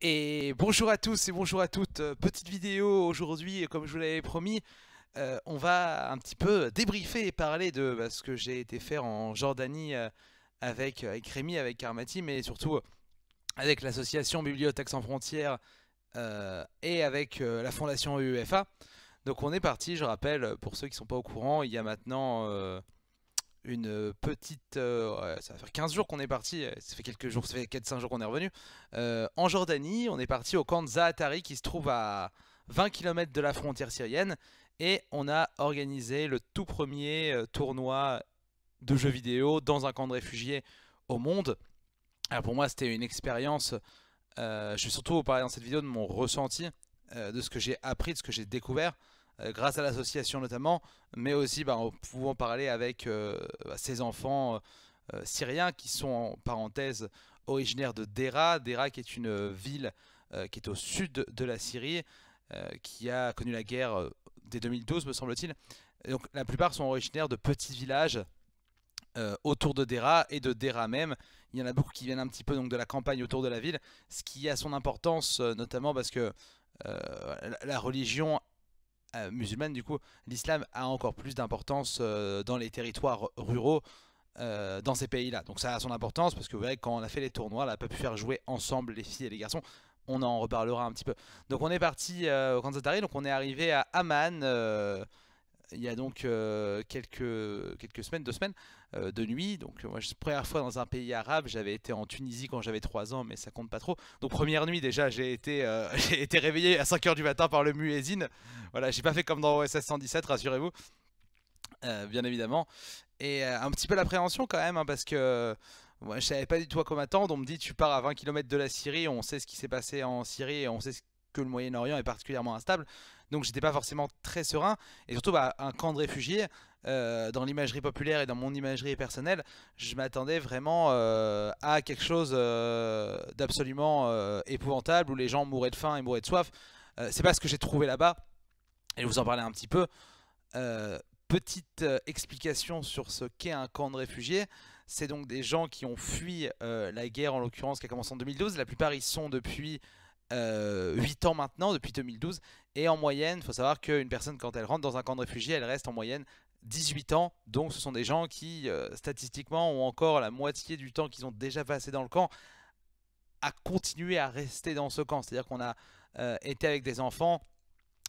Et bonjour à tous et bonjour à toutes. Euh, petite vidéo aujourd'hui, comme je vous l'avais promis, euh, on va un petit peu débriefer et parler de bah, ce que j'ai été faire en Jordanie euh, avec, Rémi, avec Karmati, mais surtout avec l'association Bibliothèque sans frontières et avec la fondation UEFA. E Donc on est parti, je rappelle, pour ceux qui ne sont pas au courant, il y a maintenant une euh, petite. Euh, ça fait 15 jours qu'on est parti, euh, ça fait quelques jours, ça fait 4-5 jours qu'on est revenu. en Jordanie, on est parti au camp de Zaatari qui se trouve à 20 km de la frontière syrienne. Et on a organisé le tout premier tournoi de jeux vidéo dans un camp de réfugiés au monde. Alors pour moi, c'était une expérience. je vais surtout vous parler dans cette vidéo de mon ressenti, de ce que j'ai appris, de ce que j'ai découvert. Euh, grâce à l'association notamment, mais aussi bah, en pouvant parler avec ses euh, bah, enfants euh, syriens qui sont en parenthèse originaires de Dera, Dera qui est une ville qui est au sud de la Syrie, qui a connu la guerre dès 2012 me semble-t-il. Donc la plupart sont originaires de petits villages autour de Dera et de Dera même. Il y en a beaucoup qui viennent un petit peu donc, de la campagne autour de la ville, ce qui a son importance notamment parce que la religion euh, musulmane, du coup, l'islam a encore plus d'importance euh, dans les territoires ruraux euh, dans ces pays-là. Donc ça a son importance parce que vous quand on a fait les tournois, on n'a pas pu faire jouer ensemble les filles et les garçons. On en reparlera un petit peu. Donc on est parti au Kansas donc on est arrivé à Amman il y a donc euh, quelques, quelques semaines, deux semaines euh, de nuit. Donc, moi, je, première fois dans un pays arabe, j'avais été en Tunisie quand j'avais 3 ans, mais ça compte pas trop. Donc, première nuit, déjà, j'ai été, euh, été réveillé à 5h du matin par le muezzin. Voilà, j'ai pas fait comme dans OSS 117, rassurez-vous. bien évidemment. Et un petit peu l'appréhension quand même, hein, parce que. Moi, je savais pas du tout à quoi m'attendre. On me dit tu pars à 20 km de la Syrie, on sait ce qui s'est passé en Syrie et on sait que le Moyen-Orient est particulièrement instable. Donc j'étais pas forcément très serein. Et surtout, bah, un camp de réfugiés, euh, dans l'imagerie populaire et dans mon imagerie personnelle, je m'attendais vraiment euh, à quelque chose euh, d'absolument épouvantable où les gens mouraient de faim et mouraient de soif. c'est pas ce que j'ai trouvé là-bas. Et je vous en parler un petit peu. petite explication sur ce qu'est un camp de réfugiés. C'est donc des gens qui ont fui la guerre, en l'occurrence, qui a commencé en 2012. La plupart ils sont depuis euh, 8 ans maintenant, depuis 2012. Et en moyenne, il faut savoir qu'une personne, quand elle rentre dans un camp de réfugiés, elle reste en moyenne 18 ans. Donc ce sont des gens qui, euh, statistiquement, ont encore la moitié du temps qu'ils ont déjà passé dans le camp à continuer à rester dans ce camp. C'est-à-dire qu'on a euh, été avec des enfants.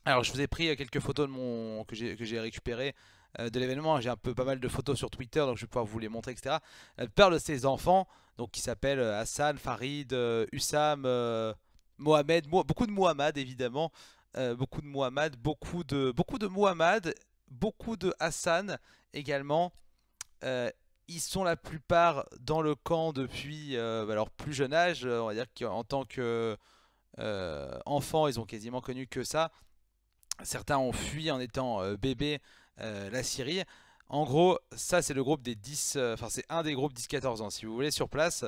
Alors je vous ai pris euh, quelques photos de mon... que j'ai récupérées de l'événement. J'ai un peu pas mal de photos sur Twitter, donc je vais pouvoir vous les montrer, etc. Elle parle de ses enfants, donc qui s'appellent Hassan, Farid, Hussam, Mohamed, beaucoup de Mohamed évidemment, euh, beaucoup de Mohamed, beaucoup de, beaucoup de Mohamed, beaucoup de Hassan également. Euh, ils sont la plupart dans le camp depuis euh, alors plus jeune âge, euh, on va dire qu'en tant que ils ont quasiment connu que ça. Certains ont fui en étant bébés la Syrie. En gros, ça c'est le groupe des 10, enfin c'est un des groupes 10-14 ans. Si vous voulez sur place,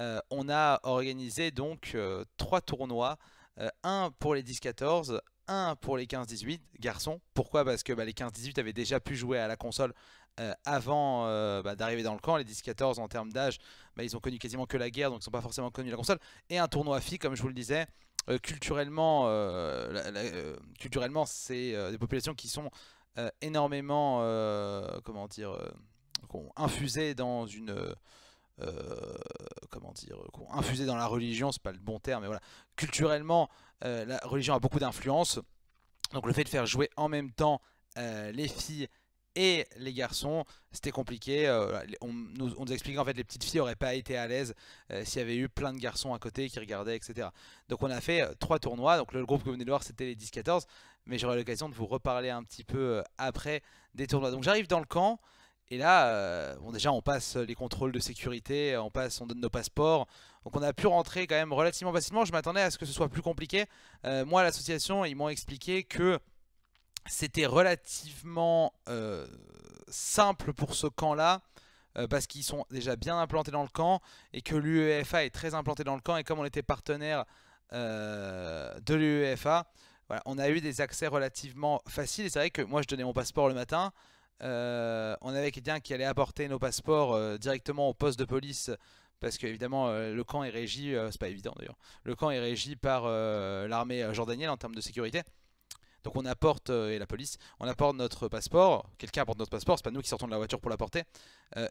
euh, on a organisé donc euh, trois tournois, euh, un pour les 10-14, un pour les 15-18 garçons. Pourquoi Parce que bah, les 15-18 avaient déjà pu jouer à la console avant bah, d'arriver dans le camp. Les 10-14 en termes d'âge, bah, ils ont connu quasiment que la guerre, donc ils sont pas forcément connu la console. Et un tournoi filles, comme je vous le disais, culturellement, culturellement c'est des populations qui sont énormément, comment dire, infusées dans une euh, comment dire, euh, infusé dans la religion, c'est pas le bon terme, mais voilà. Culturellement, euh, la religion a beaucoup d'influence. Donc le fait de faire jouer en même temps les filles et les garçons, c'était compliqué. on, nous, expliquait en fait les petites filles n'auraient pas été à l'aise s'il y avait eu plein de garçons à côté qui regardaient, etc. Donc on a fait trois tournois. Donc le groupe que vous venez de voir, c'était les 10-14, mais j'aurai l'occasion de vous reparler un petit peu après des tournois. Donc j'arrive dans le camp. Et là, euh, déjà on passe les contrôles de sécurité, on passe, on donne nos passeports. Donc on a pu rentrer quand même relativement facilement. Je m'attendais à ce que ce soit plus compliqué. Euh, moi, l'association, ils m'ont expliqué que c'était relativement euh, simple pour ce camp-là. parce qu'ils sont déjà bien implantés dans le camp et que l'UEFA est très implanté dans le camp. Et comme on était partenaire de l'UEFA, on a eu des accès relativement faciles. Et c'est vrai que moi, je donnais mon passeport le matin. Euh, on avait quelqu'un qui allait apporter nos passeports euh, directement au poste de police parce que évidemment euh, le camp est régi, c'est pas évident d'ailleurs, le camp est régi par l'armée jordanienne en termes de sécurité. Donc on apporte, et la police, on apporte notre passeport, quelqu'un apporte notre passeport, c'est pas nous qui sortons de la voiture pour l'apporter,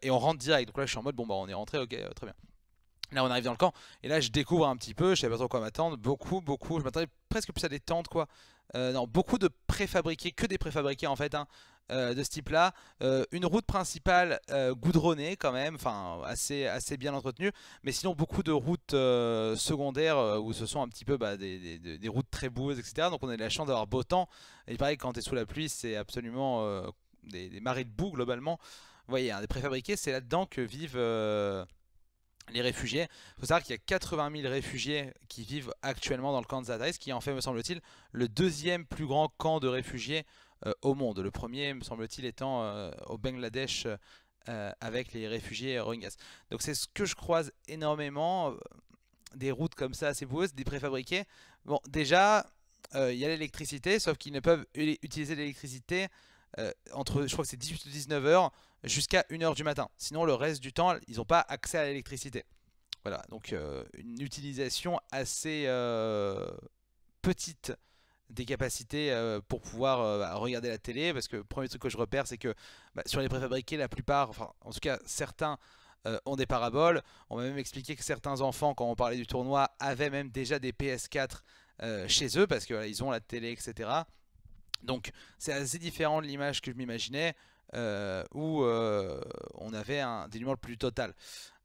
et on rentre direct. Donc là je suis en mode, bon bah on est rentré, ok, très bien. Là on arrive dans le camp, et là je découvre un petit peu, je sais pas trop quoi m'attendre, beaucoup, beaucoup, je m'attendais presque plus à des tentes quoi, euh, non, beaucoup de préfabriqués, que des préfabriqués en fait, hein, euh, de ce type-là. Euh, une route principale goudronnée quand même, enfin assez, assez bien entretenue, mais sinon beaucoup de routes secondaires où ce sont un petit peu bah, des, routes très boueuses, etc. Donc on a de la chance d'avoir beau temps. il paraît que quand tu es sous la pluie, c'est absolument des, marées de boue globalement. Vous voyez, hein, des préfabriqués, c'est là-dedans que vivent les réfugiés. Il faut savoir qu'il y a 80 000 réfugiés qui vivent actuellement dans le camp de ce qui en fait, me semble-t-il, le deuxième plus grand camp de réfugiés euh, au monde. Le premier, me semble-t-il, étant euh, au Bangladesh euh, avec les réfugiés Rohingyas. Donc c'est ce que je croise énormément, des routes comme ça assez boueuses, des préfabriqués. Bon, déjà, il y a l'électricité, sauf qu'ils ne peuvent utiliser l'électricité entre, je crois que c'est 18 ou 19 heures, jusqu'à 1h du matin. Sinon, le reste du temps, ils n'ont pas accès à l'électricité. Voilà, donc euh, une utilisation assez euh, petite des capacités euh, pour pouvoir bah, regarder la télé, parce que le premier truc que je repère, c'est que bah, sur les préfabriqués, la plupart, enfin en tout cas certains, ont des paraboles. On m'a même expliqué que certains enfants, quand on parlait du tournoi, avaient même déjà des PS4 chez eux, parce qu'ils voilà, ont la télé, etc. Donc c'est assez différent de l'image que je m'imaginais, euh, où euh, on avait un dénuement le plus total.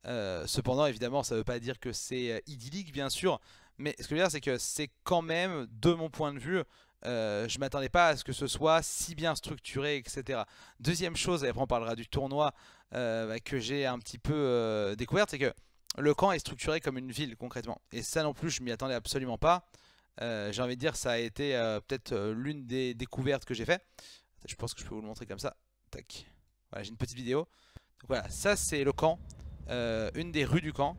Euh, cependant, évidemment, ça ne veut pas dire que c'est idyllique, bien sûr, mais ce que je veux dire, c'est que c'est quand même, de mon point de vue, je ne m'attendais pas à ce que ce soit si bien structuré, etc. Deuxième chose, et après on parlera du tournoi bah, que j'ai un petit peu découvert, c'est que le camp est structuré comme une ville, concrètement. Et ça non plus, je m'y attendais absolument pas. Euh, j'ai envie de dire, ça a été euh, peut-être euh, l'une des découvertes que j'ai fait. Je pense que je peux vous le montrer comme ça. Tac. Voilà, j'ai une petite vidéo. voilà, ça c'est le camp, une des rues du camp.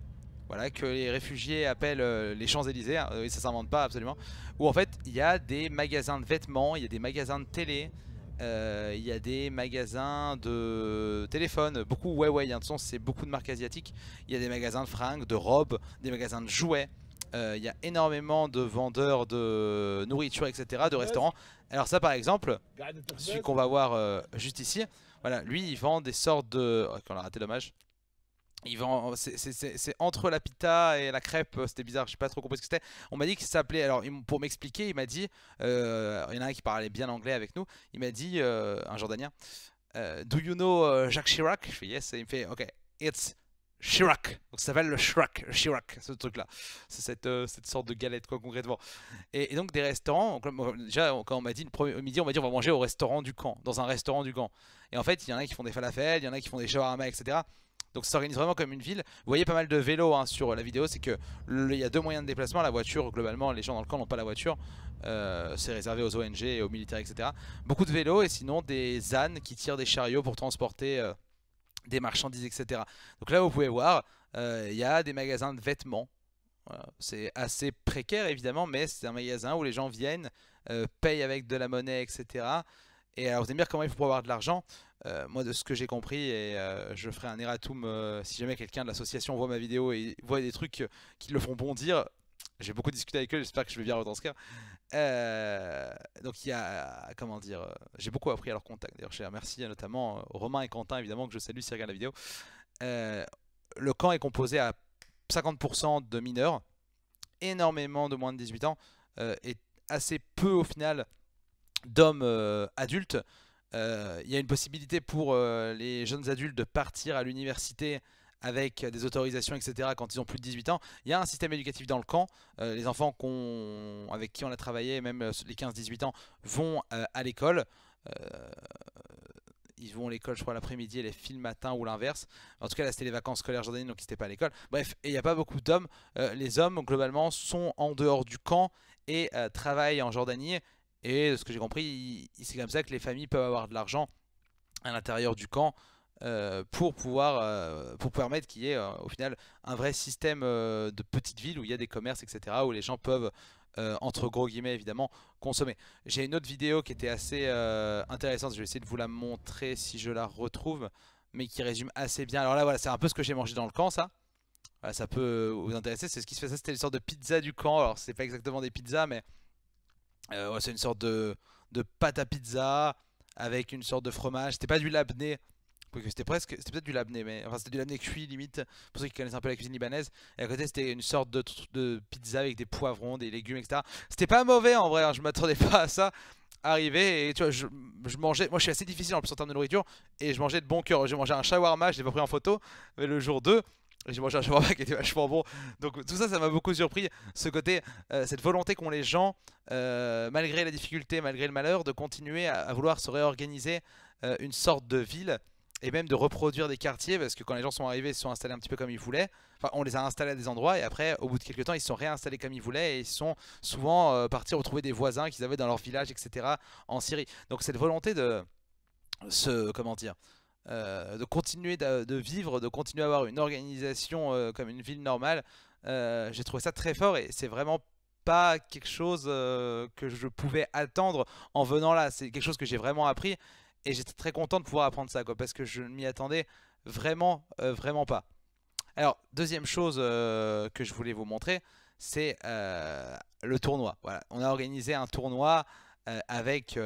Voilà, que les réfugiés appellent les Champs-Élysées, Et hein. oui ça s'invente pas absolument, où en fait il y a des magasins de vêtements, il y a des magasins de télé, il y a des magasins de téléphone, beaucoup ouais, ouais, de toute façon c'est beaucoup de marques asiatiques, il y a des magasins de fringues, de robes, des magasins de jouets, euh, il y a énormément de vendeurs de nourriture, etc., de restaurants. Alors ça, par exemple, celui qu'on va voir euh, juste ici, voilà, lui, il vend des sortes de... Oh, on l'a raté, dommage. C'est entre la pita et la crêpe, euh, c'était bizarre, je sais pas trop compris ce que c'était. On m'a dit qu'il s'appelait, alors pour m'expliquer, il m'a dit, il y en a un qui parlait bien anglais avec nous, il m'a dit, un Jordanien, Do you know Jacques Chirac Je fais yes, et il me fait, ok, it's Chirac. Donc ça s'appelle le Chirac, ce truc-là. C'est cette, euh, cette, sorte de galette, quoi, concrètement. Et, donc des restaurants, déjà, quand on m'a dit, le premier midi, on m'a dit, on va manger au restaurant du camp, dans un restaurant du camp. Et en fait, il y en a qui font des falafels, il y en a qui font des shawarma, etc. Donc ça s'organise vraiment comme une ville. Vous voyez pas mal de vélos hein, sur la vidéo, c'est que il y a deux moyens de déplacement. La voiture, globalement, les gens dans le camp n'ont pas la voiture. Euh, c'est réservé aux ONG et aux militaires, etc. Beaucoup de vélos et sinon des ânes qui tirent des chariots pour transporter... Euh, des marchandises, etc. Donc là, vous pouvez voir, euh, il y a des magasins de vêtements. C'est assez précaire, évidemment, mais c'est un magasin où les gens viennent, euh, payent avec de la monnaie, etc. Et alors, vous allez me comment il faut avoir de l'argent. Euh, moi, de ce que j'ai compris, et euh, je ferai un erratum si jamais quelqu'un de l'association voit ma vidéo et voit des trucs qui le font bondir. J'ai beaucoup discuté avec eux, j'espère que je vais bien retranscrire. Euh, donc il y a, comment dire, euh, j'ai beaucoup appris à leur contact. D'ailleurs, je merci remercie notamment euh, Romain et Quentin, évidemment, que je salue si regardent la vidéo. le camp est composé à 50% de mineurs, énormément de moins de 18 ans, et assez peu au final d'hommes adultes. Il y a une possibilité pour les jeunes adultes de partir à l'université avec des autorisations, etc. quand ils ont plus de 18 ans. Il y a un système éducatif dans le camp. Euh, les enfants avec qui on a travaillé, même euh, les 15-18 ans, vont euh, à l'école. ils vont à l'école, je crois, l'après-midi et les le matin ou l'inverse. En tout cas, là, c'était les vacances scolaires jordaniennes, donc ils n'étaient pas à l'école. Bref, il n'y a pas beaucoup d'hommes. les hommes, globalement, sont en dehors du camp et travaillent en Jordanie. Et de ce que j'ai compris, c'est comme ça que les familles peuvent avoir de l'argent à l'intérieur du camp. Euh, pour pouvoir euh, pour permettre qu'il y ait euh, au final un vrai système de petite ville où il y a des commerces etc où les gens peuvent entre gros guillemets évidemment consommer j'ai une autre vidéo qui était assez intéressante je vais essayer de vous la montrer si je la retrouve mais qui résume assez bien alors là voilà c'est un peu ce que j'ai mangé dans le camp ça ça peut vous intéresser c'est ce qui se fait ça c'était une sorte de pizza du camp alors c'est pas exactement des pizzas mais c'est une sorte de, de pâte à pizza avec une sorte de fromage c'était pas du labné c'était presque, c'était peut-être du labné, mais enfin c'était du labné cuit limite, pour ceux qui connaissent un peu la cuisine libanaise. Et à côté c'était une sorte de, de, pizza avec des poivrons, des légumes, etc. C'était pas mauvais en vrai, hein, je m'attendais pas à ça. arriver et tu vois, je, je, mangeais, moi je suis assez difficile en plus en termes de nourriture, et je mangeais de bon cœur. J'ai mangé un shawarma, je l'ai pas pris en photo, mais le jour 2, j'ai mangé un shawarma qui était vachement bon. Donc tout ça, ça m'a beaucoup surpris. Ce côté, euh, cette volonté qu'ont les gens, euh, malgré la difficulté, malgré le malheur, de continuer à, vouloir se réorganiser euh, une sorte de ville et même de reproduire des quartiers parce que quand les gens sont arrivés, ils se sont installés un petit peu comme ils voulaient. Enfin, on les a installés à des endroits et après, au bout de quelques temps, ils se sont réinstallés comme ils voulaient et ils sont souvent euh, partis retrouver des voisins qu'ils avaient dans leur village, etc. en Syrie. Donc cette volonté de se, comment dire, euh, de continuer de, vivre, de continuer à avoir une organisation euh, comme une ville normale, j'ai trouvé ça très fort et c'est vraiment pas quelque chose que je pouvais attendre en venant là. C'est quelque chose que j'ai vraiment appris et j'étais très content de pouvoir apprendre ça, quoi, parce que je ne m'y attendais vraiment, euh, vraiment pas. Alors, deuxième chose euh, que je voulais vous montrer, c'est euh, le tournoi. Voilà. On a organisé un tournoi avec,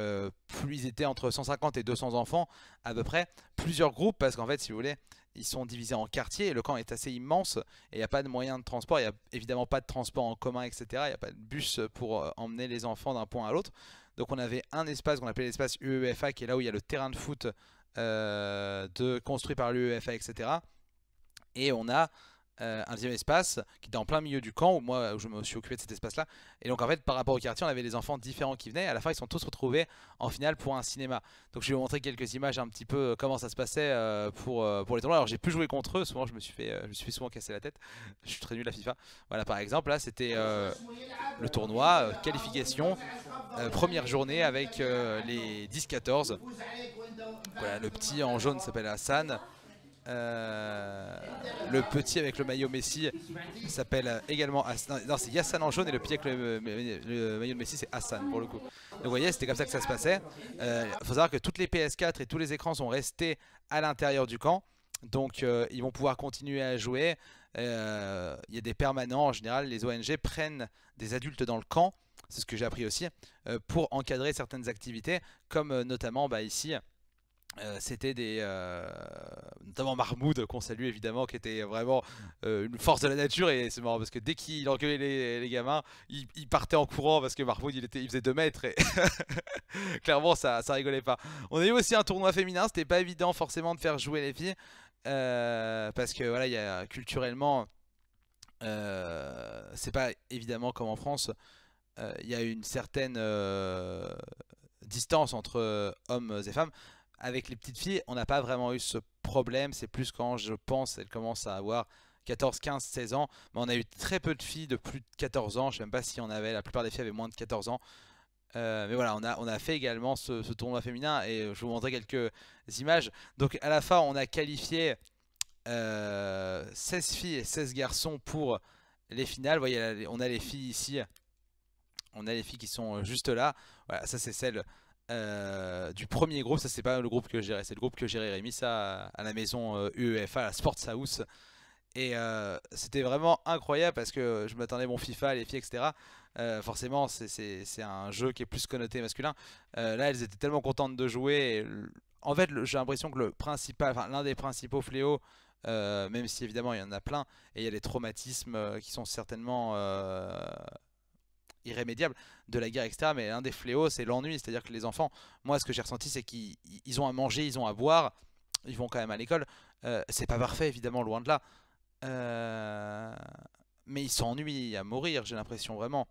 plus ils étaient entre 150 et 200 enfants, à peu près, plusieurs groupes, parce qu'en fait, si vous voulez, ils sont divisés en quartiers, et le camp est assez immense, et il n'y a pas de moyen de transport, il n'y a évidemment pas de transport en commun, etc. Il n'y a pas de bus pour emmener les enfants d'un point à l'autre. Donc on avait un espace qu'on appelait l'espace UEFA qui est là où il y a le terrain de foot euh, de, construit par l'UEFA, etc. Et on a euh, un deuxième espace qui était en plein milieu du camp où moi je me suis occupé de cet espace là et donc en fait par rapport au quartier on avait des enfants différents qui venaient à la fin ils sont tous retrouvés en finale pour un cinéma donc je vais vous montrer quelques images un petit peu euh, comment ça se passait euh, pour, pour les tournois alors j'ai pu jouer contre eux souvent je me suis fait je me suis souvent cassé la tête je suis très nul à FIFA voilà par exemple là c'était le tournoi qualification première journée avec les 10-14 voilà le petit en jaune s'appelle Hassan euh, le petit avec le maillot Messi s'appelle également Hassan. Non, c'est Yassan en jaune et le petit avec le, maillot de Messi, c'est Hassan pour le coup. Donc vous voyez, c'était comme ça que ça se passait. Il euh, faut savoir que toutes les PS4 et tous les écrans sont restés à l'intérieur du camp. Donc euh, ils vont pouvoir continuer à jouer. Il y a des permanents en général. Les ONG prennent des adultes dans le camp. C'est ce que j'ai appris aussi. pour encadrer certaines activités, comme notamment bah, ici euh, c'était des euh, notamment Marmoud qu'on salue évidemment qui était vraiment euh, une force de la nature et c'est marrant parce que dès qu'il engueulait les, gamins il, partait en courant parce que Marmoud il, était, il faisait 2 mètres et clairement ça, ça rigolait pas on a eu aussi un tournoi féminin c'était pas évident forcément de faire jouer les filles parce que voilà il y a culturellement c'est pas évidemment comme en France il y a une certaine distance entre hommes et femmes avec les petites filles, on n'a pas vraiment eu ce problème. C'est plus quand je pense qu'elles commencent à avoir 14, 15, 16 ans. Mais on a eu très peu de filles de plus de 14 ans. Je ne sais même pas si on avait. La plupart des filles avaient moins de 14 ans. Euh, mais voilà, on a, on a fait également ce, tournoi féminin et euh, je vous montrerai quelques images. Donc à la fin, on a qualifié 16 euh, filles et 16 garçons pour les finales. Vous voyez, on a les filles ici. On a les filles qui sont juste là. Voilà, ça c'est celle euh, du premier groupe, ça c'est pas le groupe que je c'est le groupe que j'irai Rémi, ça à la maison euh, UEFA, à la Sports House. Et euh, c'était vraiment incroyable parce que je m'attendais mon FIFA, les filles, etc. forcément, c'est un jeu qui est plus connoté masculin. là, elles étaient tellement contentes de jouer. en fait, j'ai l'impression que le principal, l'un des principaux fléaux, même si évidemment il y en a plein, et il y a les traumatismes qui sont certainement irrémédiable de la guerre, etc. Mais un des fléaux, c'est l'ennui. C'est-à-dire que les enfants, moi, ce que j'ai ressenti, c'est qu'ils ont à manger, ils ont à boire, ils vont quand même à l'école. Euh, c'est pas parfait, évidemment, loin de là. Euh, mais ils s'ennuient à mourir, j'ai l'impression, vraiment.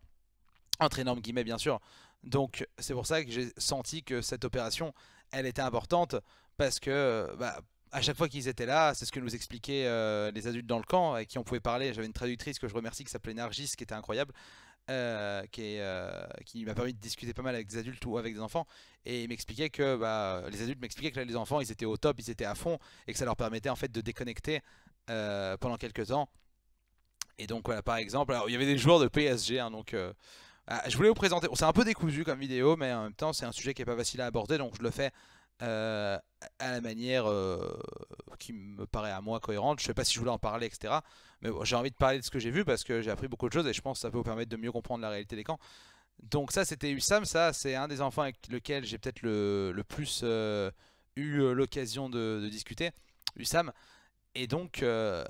Entre énormes guillemets, bien sûr. Donc, c'est pour ça que j'ai senti que cette opération, elle était importante, parce que... Bah, à chaque fois qu'ils étaient là, c'est ce que nous expliquaient euh, les adultes dans le camp, avec qui on pouvait parler. J'avais une traductrice que je remercie qui s'appelait Nargis, qui était incroyable, euh, qui, euh, qui m'a permis de discuter pas mal avec des adultes ou avec des enfants, et il m'expliquait que bah, les adultes m'expliquaient que les enfants ils étaient au top, ils étaient à fond, et que ça leur permettait en fait de déconnecter euh, pendant quelques temps. Et donc voilà, par exemple, alors, il y avait des joueurs de PSG, hein, donc ah, je voulais vous présenter, c'est un peu décousu comme vidéo, mais en même temps c'est un sujet qui est pas facile à aborder, donc je le fais à la manière qui me paraît à moi cohérente. Je sais pas si je voulais en parler, etc. Mais j'ai envie de parler de ce que j'ai vu parce que j'ai appris beaucoup de choses et je pense que ça peut vous permettre de mieux comprendre la réalité des camps. Donc ça c'était Usam, ça c'est un des enfants avec lequel j'ai peut-être le, le, plus euh, eu euh, l'occasion de, discuter, Usam. Et donc euh,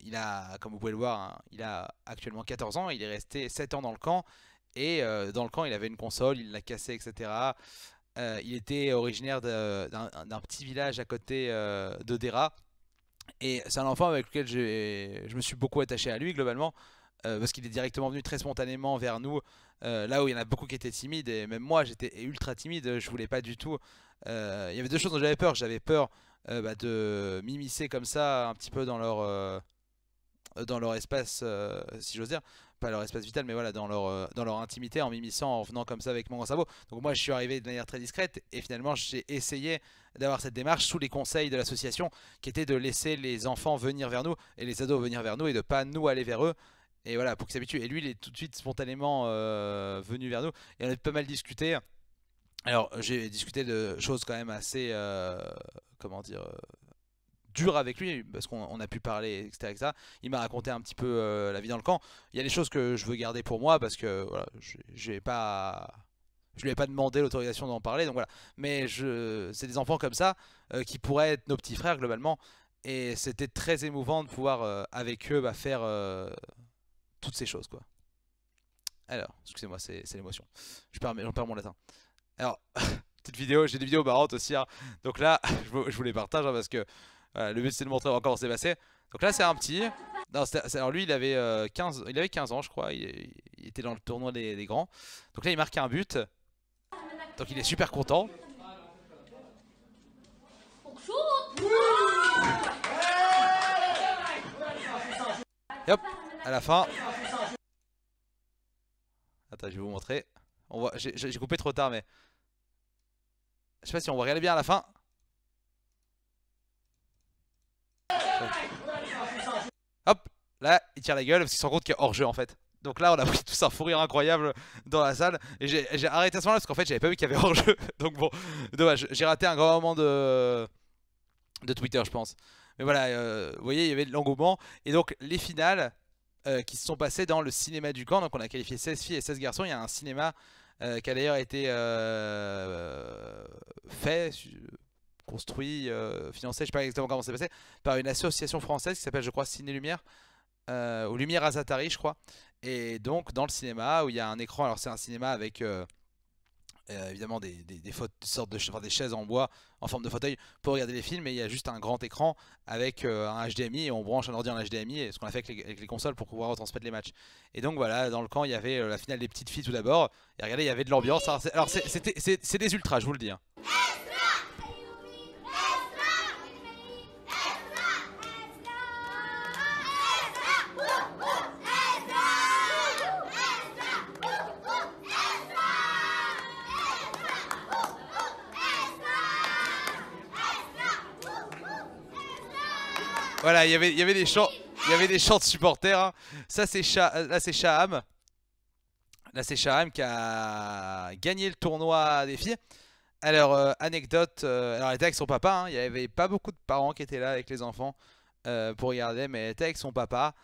il a, comme vous pouvez le voir, hein, il a actuellement 14 ans, il est resté 7 ans dans le camp. Et dans le camp il avait une console, il l'a cassée, etc. il était originaire d'un petit village à côté Dera et c'est un enfant avec lequel je me suis beaucoup attaché à lui globalement, euh, parce qu'il est directement venu très spontanément vers nous, euh, là où il y en a beaucoup qui étaient timides, et même moi j'étais ultra timide, je voulais pas du tout. Euh, il y avait deux choses dont j'avais peur, j'avais peur bah, de m'immiscer comme ça un petit peu dans leur, dans leur espace, si j'ose dire, pas leur espace vital, mais voilà, dans leur, euh, dans leur intimité, en m'immisçant, en venant comme ça avec mon cerveau. Donc moi, je suis arrivé de manière très discrète et finalement, j'ai essayé d'avoir cette démarche sous les conseils de l'association, qui était de laisser les enfants venir vers nous et les ados venir vers nous et de pas nous aller vers eux. Et voilà, pour qu'ils s'habituent. Et lui, il est tout de suite spontanément euh, venu vers nous. Et on a pas mal discuté. Alors, j'ai discuté de choses quand même assez, euh, comment dire, dur avec lui, parce qu'on a pu parler, etc. Il m'a raconté un petit peu euh, la vie dans le camp. Il y a des choses que je veux garder pour moi, parce que voilà, j'ai pas... Je lui ai pas demandé l'autorisation d'en parler, donc voilà. Mais je, c'est des enfants comme ça euh, qui pourraient être nos petits frères globalement. Et c'était très émouvant de pouvoir euh, avec eux bah, faire toutes ces choses, quoi. Alors, excusez-moi, c'est l'émotion. Je perds, mon latin. Alors, petite vidéo, j'ai des vidéos marrantes aussi. Hein. Donc là, je vous, les partage hein, parce que le but c'est de montrer encore s'est passé. Donc là c'est un petit. alors lui il avait, 15, euh, il avait 15 ans je crois, il, était dans le tournoi des, grands. Donc là il marque un but. Donc il est super content. Et hop, à la fin. Attends, je vais vous montrer. J'ai coupé trop tard mais... Je sais pas si on voit regarder bien à la fin. Hop, là, il tire la gueule parce qu'il se rend compte qu'il y a hors jeu en fait. Donc là, on a pris tous un fou rire incroyable dans la salle. Et j'ai arrêté à ce moment-là parce qu'en fait, j'avais pas vu qu'il y avait hors jeu. Donc bon, dommage. J'ai raté un grand moment de, de Twitter, je pense. Mais voilà, euh, vous voyez, il y avait de l'engouement. Et donc, les finales euh, qui se sont passées dans le cinéma du camp. Donc, on a qualifié 16 filles et 16 garçons. Il y a un cinéma euh, qui a d'ailleurs été fait construit, euh, financé, je sais pas exactement comment c'est passé, par une association française qui s'appelle, je crois, Ciné Lumière, euh, ou Lumière Azatari, je crois. Et donc, dans le cinéma, où il y a un écran, alors c'est un cinéma avec... Euh, évidemment des, des, sortes de chaises en bois en forme de fauteuil pour regarder les films mais il y a juste un grand écran avec un HDMI et on branche un ordi en HDMI et ce qu'on a fait avec les, consoles pour pouvoir retransmettre les matchs et donc voilà dans le camp il y avait la finale des petites filles tout d'abord et regardez il y avait de l'ambiance alors, c'était c'est des ultras je vous le dis hein. Voilà, il y, avait des chants, y avait des chants de supporters. Hein. Ça, c'est là, c'est Shaham. Là, c'est Shaham qui a gagné le tournoi des filles. Alors, euh, anecdote, euh, alors elle était avec son papa, hein. il n'y avait pas beaucoup de parents qui étaient là avec les enfants euh, pour regarder, mais elle était avec son papa.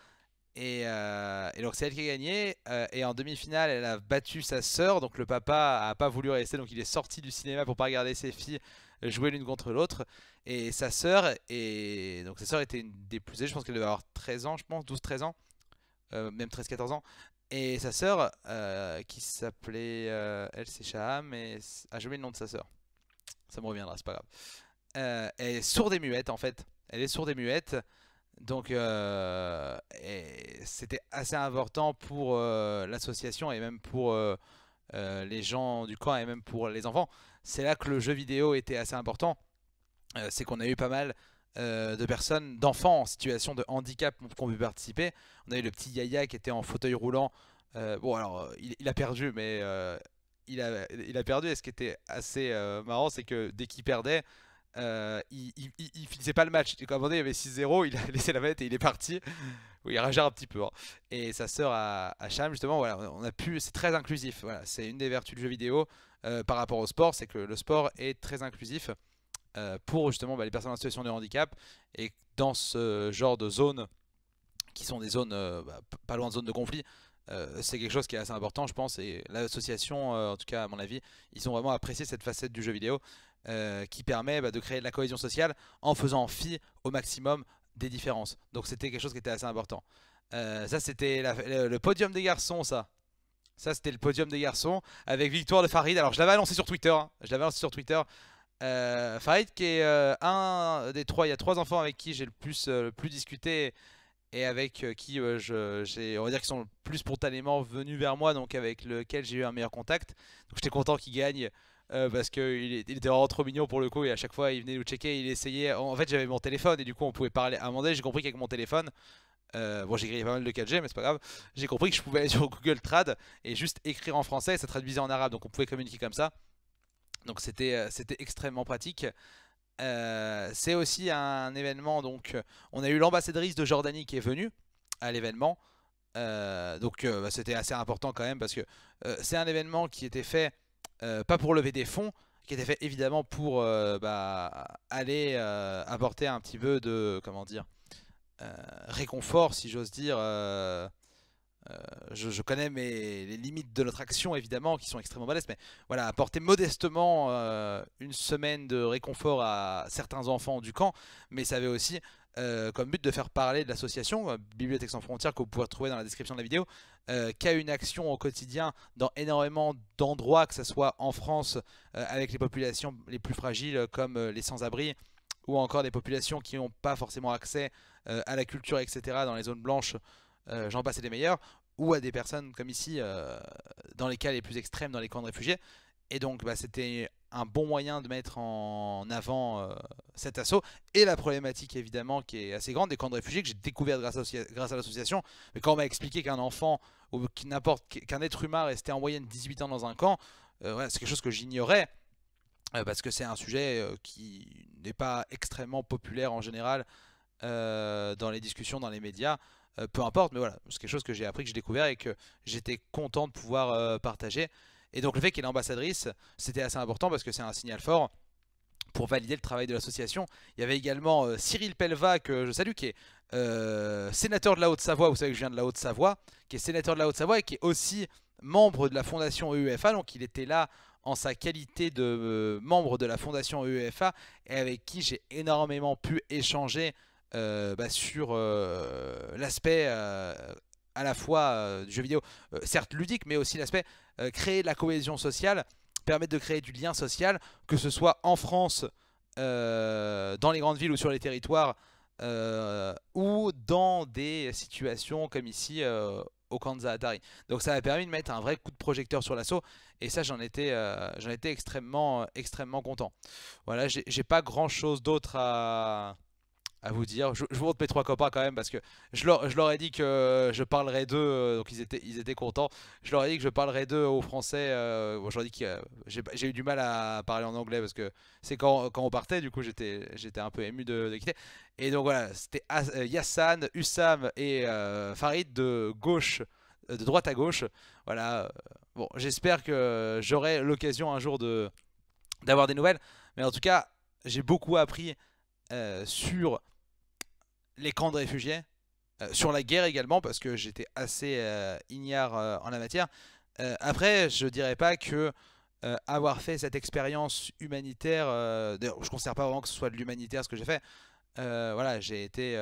Et, et donc c'est elle qui a gagné. et en demi-finale, elle a battu sa sœur, donc le papa n'a pas voulu rester, donc il est sorti du cinéma pour pas regarder ses filles jouer l'une contre l'autre. Et sa sœur, et donc sa sœur était une des plus âgées, je pense qu'elle devait avoir 13 ans, je pense, 12-13 ans, euh, même 13-14 ans. Et sa sœur, euh, qui s'appelait, euh, elle c'est Shaham, et le nom de sa sœur. Ça me reviendra, c'est pas grave. elle est sourde et muette en fait. Elle est sourde et muette. Donc c'était assez important pour l'association et même pour les gens du camp et même pour les enfants c'est là que le jeu vidéo était assez important. Euh, c'est qu'on a eu pas mal euh, de personnes, d'enfants en situation de handicap qui ont pu participer. On a eu le petit Yaya qui était en fauteuil roulant. Euh, bon, alors, il, a perdu, mais il a, il, a, perdu. Et ce qui était assez marrant, c'est que dès qu'il perdait, euh, il, finissait pas le match. il y avait 6-0, il a laissé la bête et il est parti. Oui, il rageait un petit peu. Hein. Et sa sœur à, à Cham, justement, voilà, on a pu, c'est très inclusif. Voilà, c'est une des vertus du jeu vidéo euh, par rapport au sport, c'est que le sport est très inclusif euh, pour justement bah, les personnes en situation de handicap. Et dans ce genre de zones, qui sont des zones bah, pas loin de zones de conflit, euh, c'est quelque chose qui est assez important, je pense. Et l'association, euh, en tout cas à mon avis, ils ont vraiment apprécié cette facette du jeu vidéo euh, qui permet bah, de créer de la cohésion sociale en faisant fi au maximum des différences. Donc c'était quelque chose qui était assez important. ça, c'était le podium des garçons, ça. Ça, c'était le podium des garçons avec victoire de Farid. Alors, je l'avais annoncé sur Twitter. Hein. Je l'avais annoncé sur Twitter. Farid, qui est un des trois, il y a trois enfants avec qui j'ai le plus, le plus discuté et avec euh, qui euh, on va dire qu'ils sont plus spontanément venus vers moi, donc avec lequel j'ai eu un meilleur contact. Donc j'étais content qu'il gagne euh, parce qu'il il était vraiment trop mignon pour le coup et à chaque fois il venait nous checker, il essayait. En fait j'avais mon téléphone et du coup on pouvait parler. À un moment donné j'ai compris qu'avec mon téléphone, bon, j'ai grillé pas mal de 4G, mais c'est pas grave. J'ai compris que je pouvais aller sur Google Trad et juste écrire en français et ça traduisait en arabe. Donc on pouvait communiquer comme ça. Donc c'était extrêmement pratique. Euh, c'est aussi un événement, donc euh, on a eu l'ambassadrice de Jordanie qui est venue à l'événement. Euh, donc bah, c'était assez important quand même parce que c'est un événement qui était fait pas pour lever des fonds, qui était fait évidemment pour bah, aller apporter un petit peu de, comment dire, réconfort si j'ose dire, euh, je, connais mes, les limites de notre action évidemment qui sont extrêmement modestes, mais voilà apporter modestement euh, une semaine de réconfort à certains enfants du camp mais ça avait aussi euh, comme but de faire parler de l'association Bibliothèque sans frontières que vous pouvez retrouver dans la description de la vidéo qui a une action au quotidien dans énormément d'endroits que ce soit en France avec les populations les plus fragiles comme les sans-abri ou encore des populations qui n'ont pas forcément accès à la culture etc dans les zones blanches euh, j'en passe des meilleurs, ou à des personnes comme ici, euh, dans les cas les plus extrêmes, dans les camps de réfugiés. Et donc bah, c'était un bon moyen de mettre en avant euh, cet assaut. Et la problématique évidemment qui est assez grande des camps de réfugiés que j'ai découvert grâce à, l'association. Mais quand on m'a expliqué qu'un enfant ou qu'un être humain restait en moyenne 18 ans dans un camp, c'est quelque chose que j'ignorais parce que c'est un sujet qui n'est pas extrêmement populaire en général dans les discussions, dans les médias. Euh, peu importe, mais voilà, c'est quelque chose que j'ai appris, que j'ai découvert et que j'étais content de pouvoir euh, partager. Et donc le fait qu'elle est ambassadrice, c'était assez important parce que c'est un signal fort pour valider le travail de l'association. Il y avait également euh, Cyril Pelva, que je salue, qui est sénateur de la Haute-Savoie, vous savez que je viens de la Haute-Savoie, qui est sénateur de la Haute-Savoie et qui est aussi membre de la fondation EUFA, donc il était là en sa qualité de membre de la fondation e UEFA et avec qui j'ai énormément pu échanger euh, bah, sur euh, l'aspect euh, à la fois du jeu vidéo, certes ludique, mais aussi l'aspect créer de la cohésion sociale, permettre de créer du lien social, que ce soit en France, dans les grandes villes ou sur les territoires, ou dans des situations comme ici au Kansas Atari. Donc ça a permis de mettre un vrai coup de projecteur sur l'assaut et ça j'en étais, j'en étais extrêmement, extrêmement content. Voilà, j'ai pas grand chose d'autre à, à vous dire. Je, vous montre mes trois copains quand même parce que je leur, je leur ai dit que je parlerai d'eux, euh, donc ils étaient, étaient contents. Je leur ai dit que je parlerai d'eux aux Français. aujourd'hui euh, que j'ai eu du mal à parler en anglais parce que c'est quand, on partait, du coup j'étais un peu ému de, de, quitter. Et donc voilà, c'était euh, Yassan, Hussam et Farid de gauche, de droite à gauche. Voilà, bon, j'espère que j'aurai l'occasion un jour de d'avoir des nouvelles. Mais en tout cas, j'ai beaucoup appris sur les camps de réfugiés, euh, sur la guerre également, parce que j'étais assez euh, ignare euh, en la matière. après, je dirais pas que avoir fait cette expérience humanitaire, je je considère pas vraiment que ce soit de l'humanitaire ce que j'ai fait. voilà, j'ai été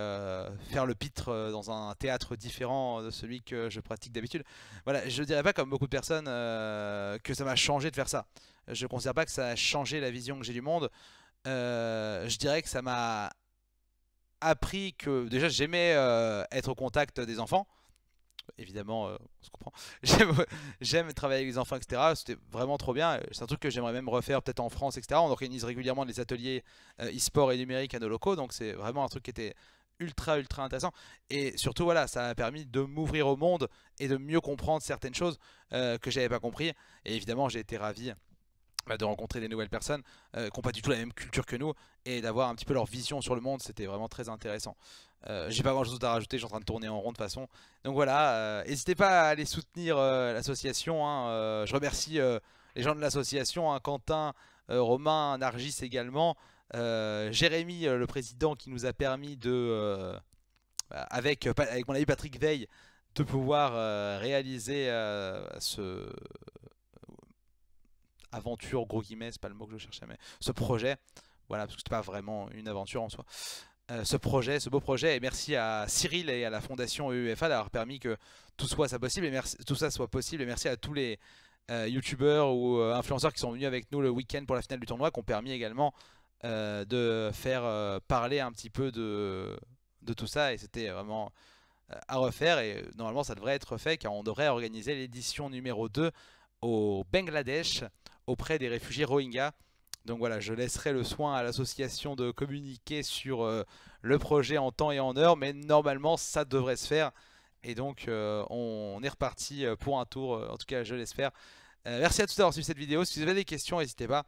faire le pitre dans un théâtre différent de celui que je pratique d'habitude. Voilà, je dirais pas comme beaucoup de personnes que ça m'a changé de faire ça. Je considère pas que ça a changé la vision que j'ai du monde. je dirais que ça m'a appris que déjà j'aimais euh, être au contact des enfants. Évidemment, euh, on se comprend. J'aime travailler avec les enfants, etc. C'était vraiment trop bien. C'est un truc que j'aimerais même refaire peut-être en France, etc. On organise régulièrement des ateliers euh, e-sport et numérique à nos locaux. Donc c'est vraiment un truc qui était ultra, ultra intéressant. Et surtout, voilà, ça a permis de m'ouvrir au monde et de mieux comprendre certaines choses que j'avais pas compris. Et évidemment, j'ai été ravi bah, de rencontrer des nouvelles personnes euh, qui n'ont pas du tout la même culture que nous et d'avoir un petit peu leur vision sur le monde, c'était vraiment très intéressant. Euh, j'ai pas grand chose à rajouter, je suis en train de tourner en rond de façon. Donc voilà, euh, n'hésitez pas à aller soutenir l'association. Hein, je remercie les gens de l'association, hein, Quentin, Romain, Nargis également, Jérémy, le président, qui nous a permis de, bah, avec, avec mon ami Patrick Veil, de pouvoir réaliser ce aventure, gros guillemets, c'est pas le mot que je cherchais, mais ce projet, voilà, parce que c'est pas vraiment une aventure en soi. Euh, ce projet, ce beau projet, et merci à Cyril et à la Fondation EUFA d'avoir permis que tout soit, ça possible et merci, tout ça soit possible, et merci à tous les euh, youtubeurs ou euh, influenceurs qui sont venus avec nous le week-end pour la finale du tournoi, qui ont permis également de faire parler un petit peu de, de tout ça, et c'était vraiment à refaire et normalement ça devrait être fait car on devrait organiser l'édition numéro 2 au Bangladesh auprès des réfugiés Rohingyas. Donc voilà, je laisserai le soin à l'association de communiquer sur euh, le projet en temps et en heure, mais normalement ça devrait se faire. Et donc euh, on, est reparti euh, pour un tour, en tout cas je l'espère. merci à tous d'avoir suivi cette vidéo. Si vous avez des questions, n'hésitez pas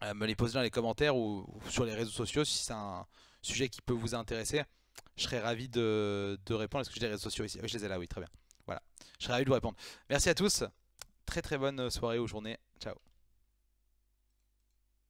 à me les poser dans les commentaires ou, sur les réseaux sociaux si c'est un sujet qui peut vous intéresser. Je serais ravi de, de répondre. Est-ce que j'ai les réseaux sociaux ici ah Oui, je les ai là, oui, très bien. Voilà, je serais ravi de vous répondre. Merci à tous. Très très bonne soirée ou journée. Ciao.